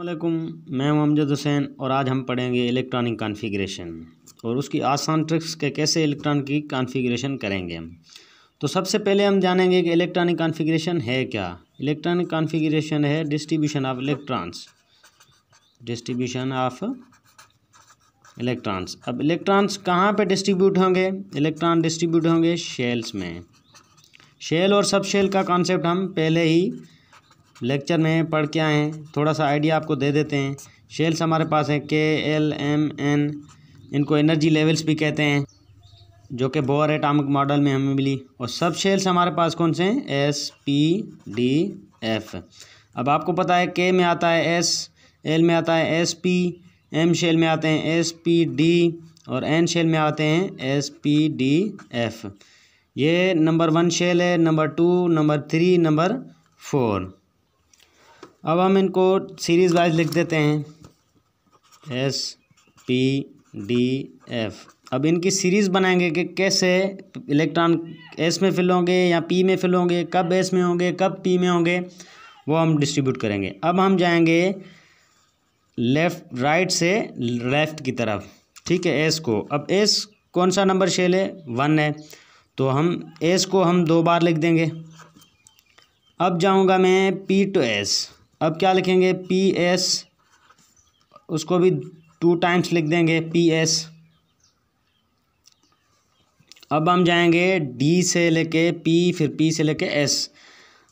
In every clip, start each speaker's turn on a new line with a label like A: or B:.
A: अल्लाम मैं हूं अमजद हुसैन और आज हम पढ़ेंगे इलेक्ट्रॉनिक कॉन्फ़िगरेशन और उसकी आसान ट्रिक्स के कैसे इलेक्ट्रॉनिक कॉन्फ़िगरेशन करेंगे हम तो सबसे पहले हम जानेंगे कि इलेक्ट्रॉनिक कॉन्फ़िगरेशन है क्या इलेक्ट्रॉनिक कॉन्फ़िगरेशन है distribution of electrons distribution of electrons अब इलेक्ट्रॉन्स कहाँ पर डिस्ट्रीब्यूट होंगे इलेक्ट्रॉन डिस्ट्रीब्यूट होंगे शेल्स में शेल और सब शेल का कॉन्सेप्ट हम पहले ही लेक्चर में पढ़ के आए हैं थोड़ा सा आइडिया आपको दे देते हैं शेल्स हमारे पास हैं के एल एम एन इनको एनर्जी लेवल्स भी कहते हैं जो कि बोअर एटामिक मॉडल में हमें मिली और सब शेल्स हमारे पास कौन से हैं एस पी डी एफ अब आपको पता है के में आता है एस एल में आता है एस पी एम शेल में आते हैं एस पी डी और एन शेल में आते हैं एस पी डी एफ ये नंबर वन शेल है number two number three number four अब हम इनको सीरीज़ वाइज लिख देते हैं एस पी डी एफ अब इनकी सीरीज़ बनाएंगे कि कैसे इलेक्ट्रॉन एस में फिल होंगे या पी में फिल होंगे कब एस में होंगे कब पी में होंगे वो हम डिस्ट्रीब्यूट करेंगे अब हम जाएंगे लेफ़्ट राइट से लेफ़्ट की तरफ ठीक है एस को अब एस कौन सा नंबर शेल है वन है तो हम एस को हम दो बार लिख देंगे अब जाऊंगा मैं पी टू एस अब क्या लिखेंगे पी एस उसको भी टू टाइम्स लिख देंगे पी एस अब हम जाएंगे डी से लेके पी फिर पी से लेके एस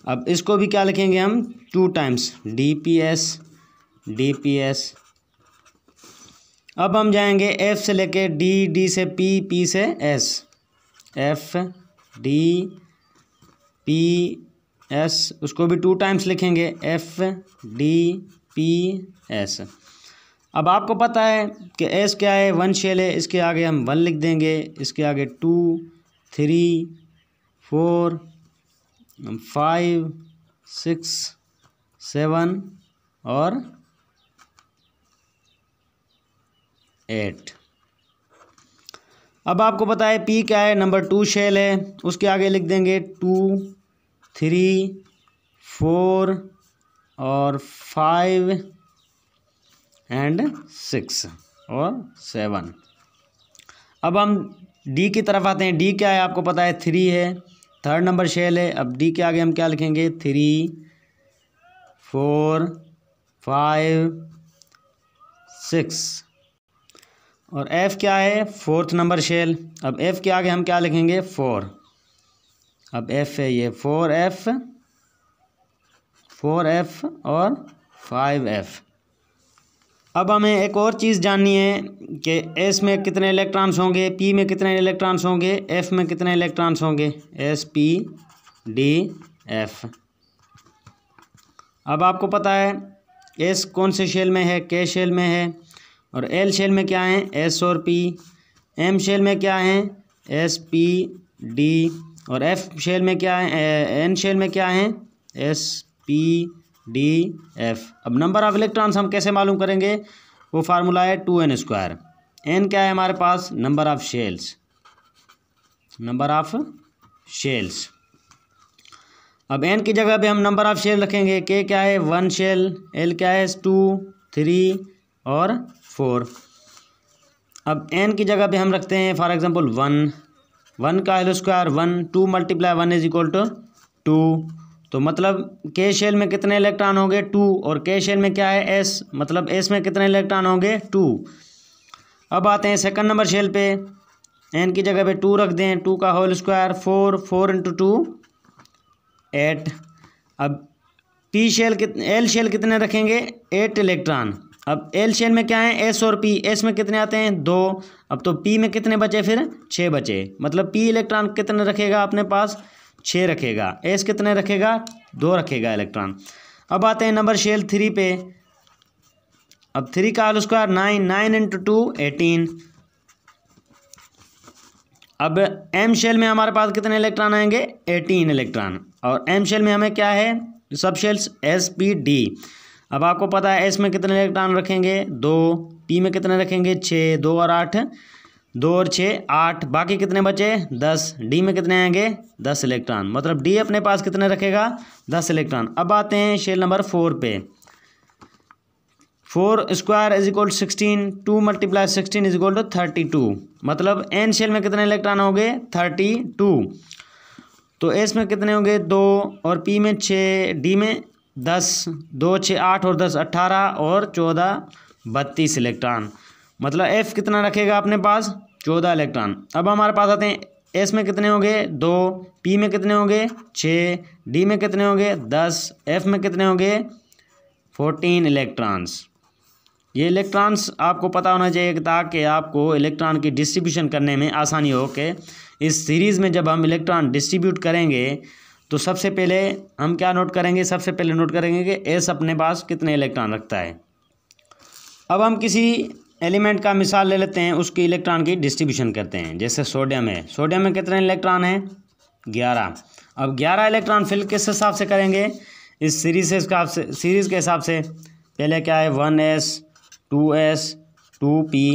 A: अब इसको भी क्या लिखेंगे हम two times D P S D P S अब हम जाएंगे एफ से लेके डी डी से पी पी से S F D P S उसको भी टू टाइम्स लिखेंगे एफ डी पी एस अब आपको पता है कि एस क्या है वन शेल है इसके आगे हम वन लिख देंगे इसके आगे two three four five six seven और एट अब आपको पता है पी क्या है नंबर टू शेल है उसके आगे लिख देंगे टू थ्री फोर और फाइव एंड सिक्स और सेवन अब हम डी की तरफ आते हैं डी क्या है आपको पता है थ्री है थर्ड नंबर शेल है अब डी के आगे हम क्या लिखेंगे थ्री फोर फाइव सिक्स और एफ़ क्या है फोर्थ नंबर शेल अब एफ़ के आगे हम क्या लिखेंगे फोर अब एफ़ है ये फोर एफ़ फोर एफ़ और फाइव एफ़ अब हमें एक और चीज़ जाननी है कि एस में कितने इलेक्ट्रॉन्स होंगे पी में कितने इलेक्ट्रॉन्स होंगे एफ़ में कितने इलेक्ट्रॉन्स होंगे एस पी डी एफ़ अब आपको पता है एस कौन से शेल में है के शेल में है और एल शेल में क्या है एस और पी एम शेल में क्या है एस पी डी और एफ शेल में क्या है एन शेल में क्या है एस पी डी एफ अब नंबर ऑफ इलेक्ट्रॉन्स हम कैसे मालूम करेंगे वो फार्मूला है टू एन स्क्वायर एन क्या है हमारे पास number of shells number of shells अब एन की जगह पे हम नंबर ऑफ शेल रखेंगे के क्या है वन शेल एल क्या है टू थ्री और फोर अब एन की जगह पे हम रखते हैं फॉर एग्जांपल वन वन का whole square one two multiply one is equal to two तो मतलब के शेल में कितने इलेक्ट्रॉन होंगे टू और के शेल में क्या है एस मतलब एस में कितने इलेक्ट्रॉन होंगे टू अब आते हैं सेकंड नंबर शेल पे एन की जगह पे टू रख दें टू का whole square four four into two eight अब पी शेल कितने एल शेल कितने रखेंगे एट इलेक्ट्रॉन अब एल शेल में क्या है एस और पी एस में कितने आते हैं दो अब तो पी में कितने बचे फिर छः बचे मतलब पी इलेक्ट्रॉन कितने रखेगा अपने पास छः रखेगा एस कितने रखेगा दो रखेगा इलेक्ट्रॉन अब आते हैं नंबर शेल थ्री पे अब थ्री का whole square nine nine into two eighteen अब एम शेल में हमारे पास कितने इलेक्ट्रॉन आएंगे एटीन इलेक्ट्रॉन और एम शेल में हमें क्या है सब शेल्स एस पी डी अब आपको पता है एस में कितने इलेक्ट्रॉन रखेंगे दो पी में कितने रखेंगे छः दो और आठ दो और छः आठ बाकी कितने बचे दस डी में कितने आएंगे दस इलेक्ट्रॉन मतलब डी अपने पास कितने रखेगा दस इलेक्ट्रॉन अब आते हैं शेल नंबर फोर पे four square is equal to sixteen two multiply sixteen is equal to thirty two मतलब एन शेल में कितने इलेक्ट्रॉन होंगे थर्टी टू तो एस में कितने होंगे दो और पी में छः डी में दस दो छः आठ और दस अट्ठारह और चौदह बत्तीस इलेक्ट्रॉन मतलब एफ कितना रखेगा अपने पास चौदह इलेक्ट्रॉन अब हमारे पास आते हैं एस में कितने होंगे दो पी में कितने होंगे छः डी में कितने होंगे दस एफ में कितने होंगे फोर्टीन इलेक्ट्रॉन्स ये इलेक्ट्रॉन्स आपको पता होना चाहिए ताकि आपको इलेक्ट्रॉन की डिस्ट्रीब्यूशन करने में आसानी हो के इस सीरीज़ में जब हम इलेक्ट्रॉन डिस्ट्रीब्यूट करेंगे तो सबसे पहले हम क्या नोट करेंगे सबसे पहले नोट करेंगे कि एस अपने पास कितने इलेक्ट्रॉन रखता है अब हम किसी एलिमेंट का मिसाल ले लेते हैं उसकी इलेक्ट्रॉन की डिस्ट्रीब्यूशन करते हैं जैसे सोडियम है सोडियम में कितने इलेक्ट्रॉन हैं ग्यारह अब ग्यारह इलेक्ट्रॉन फिल किस हिसाब से करेंगे इस सीरीज के हिसाब से सीरीज़ के हिसाब से पहले क्या है one S two S two P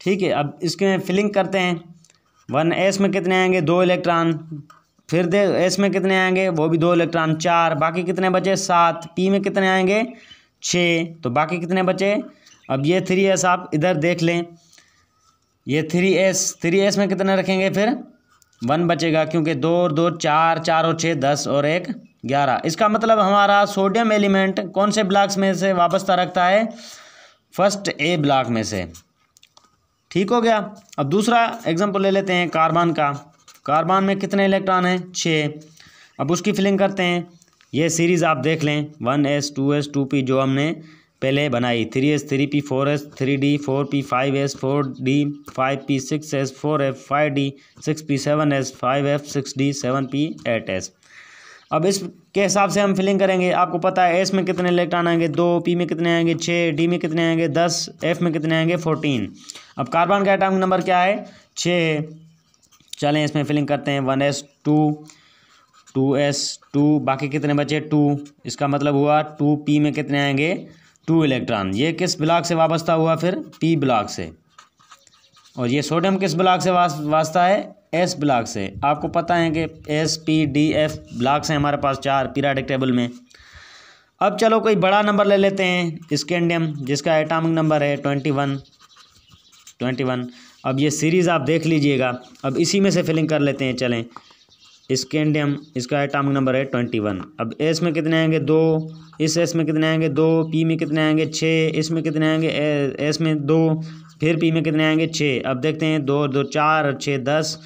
A: ठीक है अब इसके फिलिंग करते हैं वन एस में कितने आएंगे दो इलेक्ट्रॉन फिर दे एस में कितने आएंगे वो भी दो इलेक्ट्रॉन चार बाकी कितने बचे सात पी में कितने आएंगे छः तो बाकी कितने बचे अब ये थ्री एस आप इधर देख लें ये थ्री एस थ्री एस में कितने रखेंगे फिर वन बचेगा क्योंकि दो और दो चार चार और छः दस और एक ग्यारह इसका मतलब हमारा सोडियम एलिमेंट कौन से ब्लॉक्स में से वापस्ता रखता है फर्स्ट ए ब्लॉक में से ठीक हो गया अब दूसरा एग्जाम्पल ले लेते हैं कार्बन का कार्बन में कितने इलेक्ट्रॉन हैं छः अब उसकी फिलिंग करते हैं ये सीरीज़ आप देख लें one S two S two P जो हमने पहले बनाई three S three P four S three D four P five S four D five P six S four F five D six P seven S five F six D seven P eight S अब इसके हिसाब से हम filling करेंगे आपको पता है S में कितने इलेक्ट्रॉन आएंगे दो पी में कितने आएंगे छः डी में कितने आएंगे दस एफ में कितने आएंगे फोर्टीन अब कार्बन का एटॉमिक नंबर क्या है छः चलें इसमें फिलिंग करते हैं one S two two S two बाकी कितने बचे टू इसका मतलब हुआ टू पी में कितने आएंगे टू इलेक्ट्रॉन ये किस ब्लॉक से वाबस्ता हुआ फिर पी ब्लॉक से और ये सोडियम किस ब्लॉक से वास्ता है एस ब्लॉक से आपको पता है कि S P D F blocks हैं हमारे पास चार पीराडिक टेबल में अब चलो कोई बड़ा नंबर ले लेते हैं स्कैंडियम जिसका एटॉमिक नंबर है ट्वेंटी वन ट्वेंटी वन अब ये सीरीज़ आप देख लीजिएगा अब इसी में से फिलिंग कर लेते हैं चलें स्केंडियम इसका एटामिक नंबर है ट्वेंटी वन अब एस में कितने आएंगे दो इस एस में कितने आएंगे दो पी में कितने आएंगे छः इसमें कितने आएंगे एस में दो फिर पी में कितने आएंगे छः अब देखते हैं दो दो चार छः दस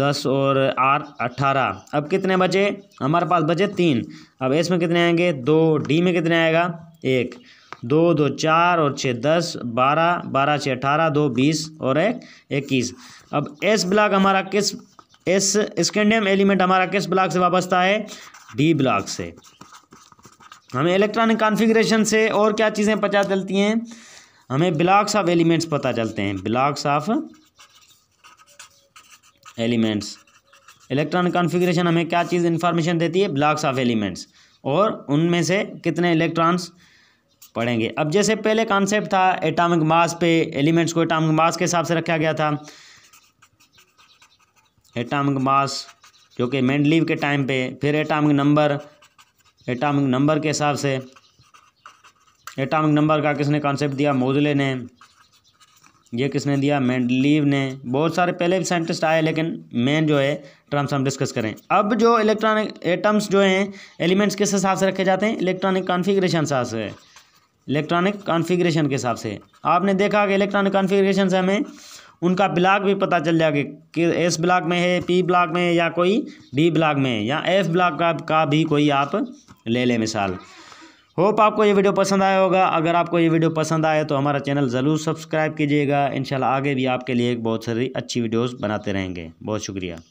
A: दस और आठ अट्ठारह अब कितने बचे हमारे पास बचे तीन अब एस में कितने आएंगे दो डी में कितने आएगा एक दो दो चार और छः दस बारह बारह छः अठारह दो बीस और एक इक्कीस अब एस ब्लॉक हमारा किस एस स्कैंडियम एलिमेंट हमारा किस ब्लॉक से वाबस्ता है डी ब्लॉक से हमें इलेक्ट्रॉनिक कॉन्फ़िगरेशन से और क्या चीज़ें पता चलती हैं हमें ब्लॉक्स ऑफ एलिमेंट्स पता चलते हैं blocks of elements electronic configuration हमें क्या चीज़ इन्फॉर्मेशन देती है ब्लॉक्स ऑफ एलिमेंट्स और उनमें से कितने इलेक्ट्रॉन्स पढ़ेंगे अब जैसे पहले कॉन्सेप्ट था एटामिक मास पे एलिमेंट्स को एटामिक मास के हिसाब से रखा गया था एटामिक मास जो कि मेंडलीव के टाइम पे फिर एटामिक नंबर एटामिक नंबर के हिसाब से एटामिक नंबर का किसने कॉन्सेप्ट दिया मोजले ने ये किसने दिया मेंडलीव ने बहुत सारे पहले भी साइंटिस्ट आए लेकिन मेन जो है टर्म्स हम डिस्कस करें अब जो इलेक्ट्रॉनिक एटम्स जो हैं एलिमेंट्स किस हिसाब से रखे जाते हैं इलेक्ट्रॉनिक कॉन्फिग्रेशन हिसाब से इलेक्ट्रॉनिक कॉन्फ़िगरेशन के हिसाब से आपने देखा कि इलेक्ट्रॉनिक कॉन्फ़िगरेशन से हमें उनका ब्लॉक भी पता चल जाएगा कि एस ब्लॉक में है पी ब्लॉक में है या कोई डी ब्लॉक में है या एफ ब्लॉक का, का भी कोई आप ले लें मिसाल होप आपको ये वीडियो पसंद आया होगा अगर आपको ये वीडियो पसंद आए तो हमारा चैनल ज़रूर सब्सक्राइब कीजिएगा इंशाल्लाह आगे भी आपके लिए बहुत सारी अच्छी वीडियोज़ बनाते रहेंगे बहुत शुक्रिया